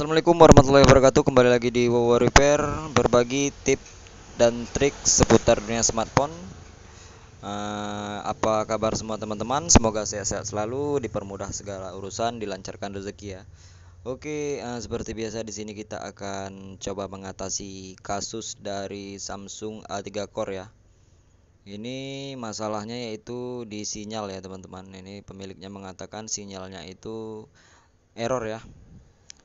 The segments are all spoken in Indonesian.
Assalamualaikum warahmatullahi wabarakatuh Kembali lagi di Wow Repair Berbagi tip dan trik seputar dunia smartphone uh, Apa kabar semua teman-teman Semoga sehat-sehat selalu Dipermudah segala urusan Dilancarkan rezeki ya Oke uh, seperti biasa di sini kita akan Coba mengatasi kasus dari Samsung A3 Core ya ini masalahnya yaitu di sinyal ya teman-teman ini pemiliknya mengatakan sinyalnya itu error ya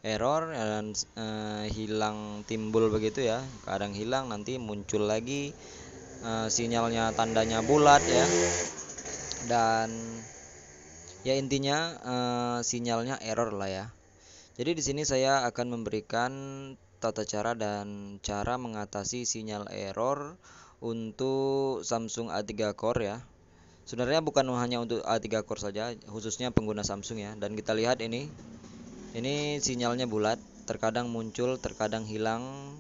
error dan uh, hilang timbul begitu ya kadang hilang nanti muncul lagi uh, sinyalnya tandanya bulat ya dan ya intinya uh, sinyalnya error lah ya jadi di sini saya akan memberikan tata cara dan cara mengatasi sinyal error untuk Samsung A3 Core ya sebenarnya bukan hanya untuk A3 Core saja khususnya pengguna Samsung ya dan kita lihat ini ini sinyalnya bulat, terkadang muncul, terkadang hilang.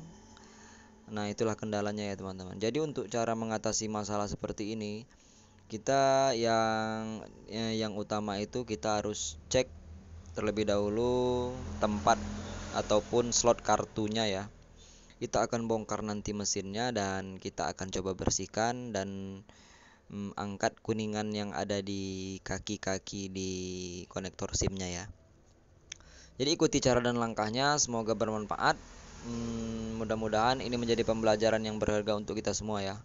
Nah, itulah kendalanya ya, teman-teman. Jadi untuk cara mengatasi masalah seperti ini, kita yang eh, yang utama itu kita harus cek terlebih dahulu tempat ataupun slot kartunya ya. Kita akan bongkar nanti mesinnya dan kita akan coba bersihkan dan mm, angkat kuningan yang ada di kaki-kaki di konektor SIM-nya ya. Jadi ikuti cara dan langkahnya, semoga bermanfaat. Hmm, mudah-mudahan ini menjadi pembelajaran yang berharga untuk kita semua ya.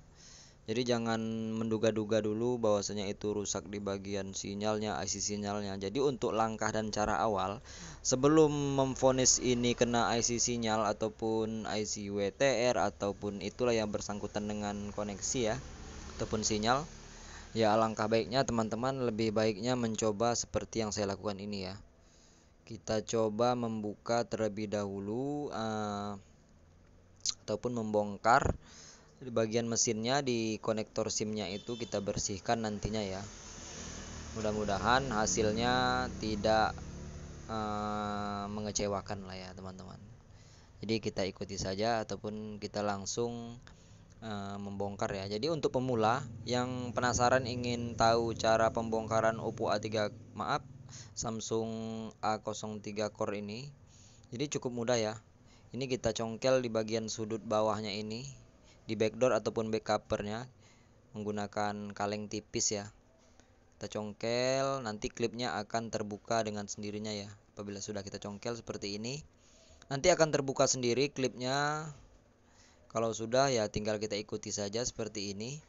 Jadi jangan menduga-duga dulu bahwasanya itu rusak di bagian sinyalnya, IC sinyalnya. Jadi untuk langkah dan cara awal sebelum memfonis ini kena IC sinyal ataupun IC WTR ataupun itulah yang bersangkutan dengan koneksi ya ataupun sinyal. Ya alangkah baiknya teman-teman lebih baiknya mencoba seperti yang saya lakukan ini ya kita coba membuka terlebih dahulu uh, ataupun membongkar di bagian mesinnya di konektor SIM-nya itu kita bersihkan nantinya ya. Mudah-mudahan hasilnya tidak uh, mengecewakan lah ya teman-teman. Jadi kita ikuti saja ataupun kita langsung uh, membongkar ya. Jadi untuk pemula yang penasaran ingin tahu cara pembongkaran Oppo A3 maaf Samsung A03 Core ini jadi cukup mudah ya ini kita congkel di bagian sudut bawahnya ini di backdoor ataupun back covernya menggunakan kaleng tipis ya kita congkel nanti klipnya akan terbuka dengan sendirinya ya apabila sudah kita congkel seperti ini nanti akan terbuka sendiri klipnya kalau sudah ya tinggal kita ikuti saja seperti ini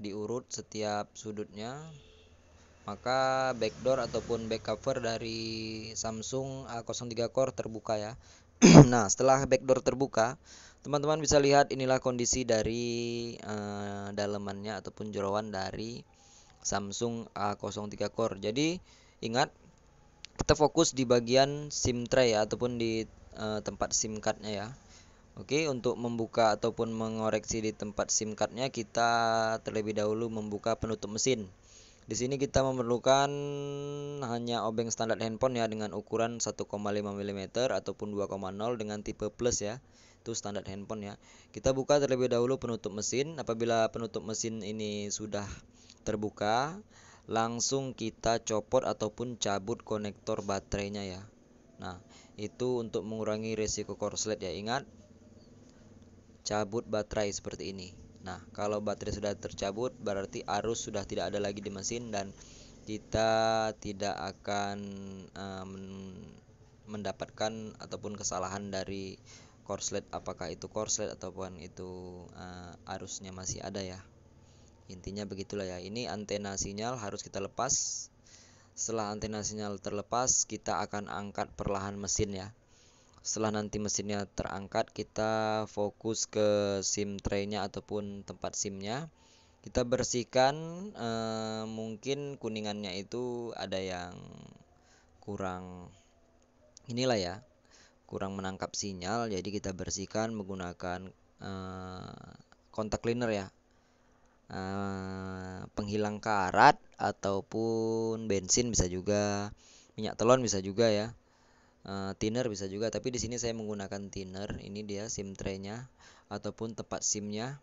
diurut setiap sudutnya maka backdoor ataupun back cover dari Samsung A03 Core terbuka ya nah setelah backdoor terbuka teman-teman bisa lihat inilah kondisi dari uh, dalemannya ataupun jeroan dari Samsung A03 Core jadi ingat kita fokus di bagian SIM tray ya ataupun di uh, tempat SIM cardnya ya Oke, untuk membuka ataupun mengoreksi di tempat SIM cardnya kita terlebih dahulu membuka penutup mesin. Di sini kita memerlukan hanya obeng standar handphone ya dengan ukuran 1,5 mm ataupun 2,0 dengan tipe plus ya. Itu standar handphone ya. Kita buka terlebih dahulu penutup mesin. Apabila penutup mesin ini sudah terbuka, langsung kita copot ataupun cabut konektor baterainya ya. Nah, itu untuk mengurangi resiko korslet ya. Ingat, cabut baterai seperti ini. Nah, kalau baterai sudah tercabut berarti arus sudah tidak ada lagi di mesin dan kita tidak akan um, mendapatkan ataupun kesalahan dari korslet apakah itu korslet ataupun itu uh, arusnya masih ada ya intinya begitulah ya ini antena sinyal harus kita lepas setelah antena sinyal terlepas kita akan angkat perlahan mesin ya setelah nanti mesinnya terangkat kita fokus ke SIM traynya ataupun tempat SIMnya kita bersihkan e, mungkin kuningannya itu ada yang kurang inilah ya kurang menangkap sinyal jadi kita bersihkan menggunakan eh, kontak cleaner ya e, penghilang karat ataupun bensin bisa juga minyak telon bisa juga ya uh, thinner bisa juga tapi di sini saya menggunakan thinner ini dia sim traynya ataupun tempat simnya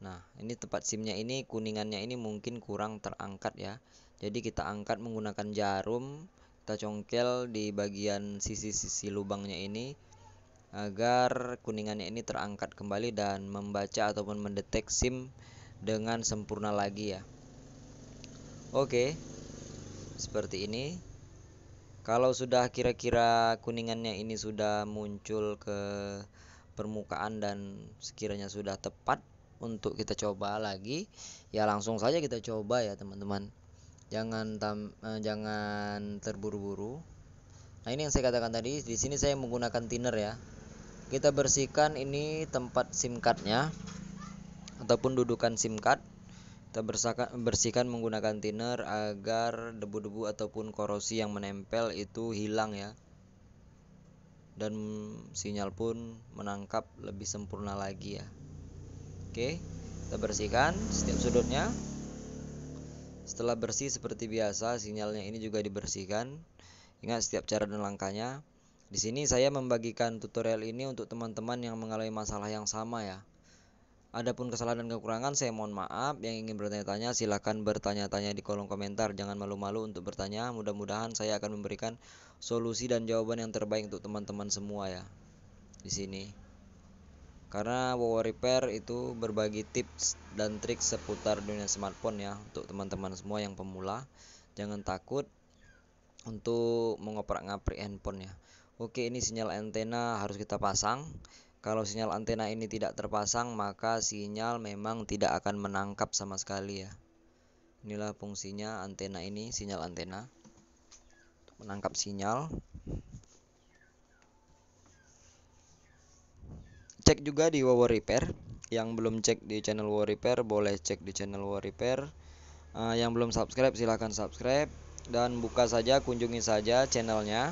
nah ini tempat simnya ini kuningannya ini mungkin kurang terangkat ya jadi kita angkat menggunakan jarum kita congkel di bagian sisi-sisi lubangnya ini agar kuningannya ini terangkat kembali dan membaca ataupun mendetek SIM dengan sempurna lagi ya. Oke. Seperti ini kalau sudah kira-kira kuningannya ini sudah muncul ke permukaan dan sekiranya sudah tepat untuk kita coba lagi ya langsung saja kita coba ya teman-teman jangan tam, eh, jangan terburu-buru nah ini yang saya katakan tadi di sini saya menggunakan thinner ya kita bersihkan ini tempat SIM cardnya ataupun dudukan SIM card kita bersihkan menggunakan thinner agar debu-debu ataupun korosi yang menempel itu hilang ya. Dan sinyal pun menangkap lebih sempurna lagi ya. Oke, kita bersihkan setiap sudutnya. Setelah bersih seperti biasa, sinyalnya ini juga dibersihkan. Ingat setiap cara dan langkahnya. Di sini saya membagikan tutorial ini untuk teman-teman yang mengalami masalah yang sama ya. Adapun kesalahan dan kekurangan saya mohon maaf yang ingin bertanya-tanya silahkan bertanya-tanya di kolom komentar jangan malu-malu untuk bertanya mudah-mudahan saya akan memberikan solusi dan jawaban yang terbaik untuk teman-teman semua ya di sini karena Wow Repair itu berbagi tips dan trik seputar dunia smartphone ya untuk teman-teman semua yang pemula jangan takut untuk mengoprak-ngaprik handphone ya Oke ini sinyal antena harus kita pasang kalau sinyal antena ini tidak terpasang, maka sinyal memang tidak akan menangkap sama sekali ya. Inilah fungsinya antena ini, sinyal antena. Untuk menangkap sinyal. Cek juga di Wow Repair. Yang belum cek di channel Wow Repair, boleh cek di channel Wow Repair. Uh, yang belum subscribe silahkan subscribe dan buka saja kunjungi saja channelnya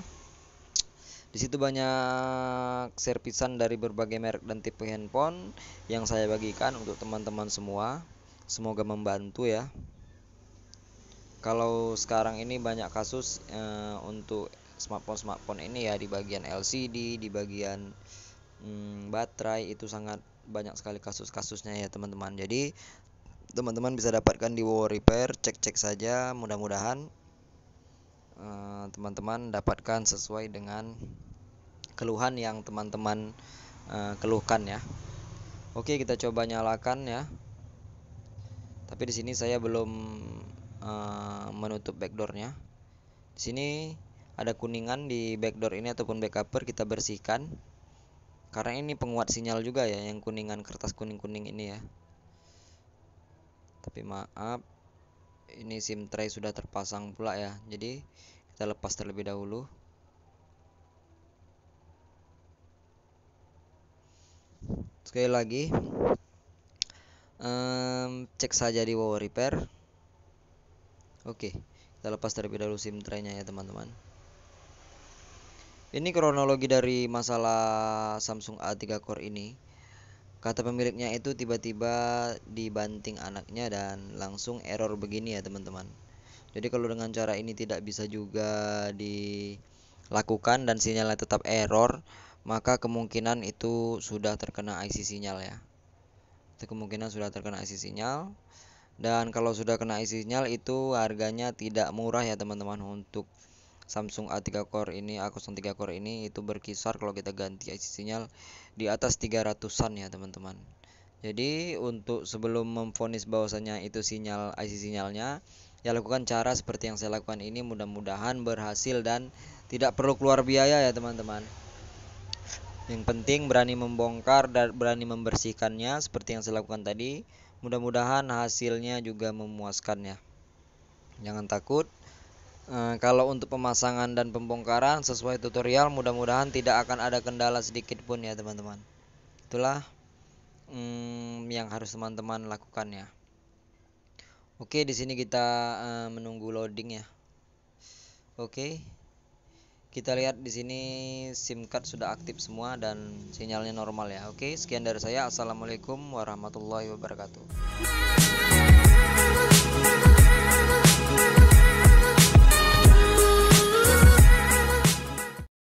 di situ banyak servisan dari berbagai merek dan tipe handphone yang saya bagikan untuk teman-teman semua. Semoga membantu ya. Kalau sekarang ini banyak kasus e, untuk smartphone-smartphone ini ya di bagian LCD, di bagian mm, baterai itu sangat banyak sekali kasus-kasusnya ya teman-teman jadi teman-teman bisa dapatkan di War Repair cek-cek saja mudah-mudahan Eh, teman-teman dapatkan sesuai dengan keluhan yang teman-teman eh, keluhkan ya. Oke, kita coba nyalakan ya. Tapi di sini saya belum eh, menutup backdoornya. Di sini ada kuningan di backdoor ini ataupun backupper kita bersihkan. Karena ini penguat sinyal juga ya yang kuningan kertas kuning-kuning ini ya. Tapi maaf ini SIM tray sudah terpasang pula ya jadi kita lepas terlebih dahulu sekali lagi um, cek saja di wow repair oke kita lepas terlebih dahulu SIM traynya ya teman-teman ini kronologi dari masalah Samsung A3 Core ini kata pemiliknya itu tiba-tiba dibanting anaknya dan langsung error begini ya teman-teman jadi kalau dengan cara ini tidak bisa juga dilakukan dan sinyalnya tetap error maka kemungkinan itu sudah terkena IC sinyal ya itu kemungkinan sudah terkena IC sinyal dan kalau sudah kena IC sinyal itu harganya tidak murah ya teman-teman untuk Samsung A3 core ini A03 core ini itu berkisar kalau kita ganti IC sinyal di atas 300-an ya teman-teman jadi untuk sebelum memfonis bahwasanya itu sinyal IC sinyalnya ya lakukan cara seperti yang saya lakukan ini mudah-mudahan berhasil dan tidak perlu keluar biaya ya teman-teman yang penting berani membongkar dan berani membersihkannya seperti yang saya lakukan tadi mudah-mudahan hasilnya juga memuaskan ya jangan takut Eh, kalau untuk pemasangan dan pembongkaran sesuai tutorial mudah-mudahan tidak akan ada kendala sedikit pun ya teman-teman itulah mm, yang harus teman-teman lakukan ya oke di sini kita e, menunggu loading ya oke kita lihat di sini SIM card sudah aktif semua dan sinyalnya normal ya oke sekian dari saya assalamualaikum warahmatullahi wabarakatuh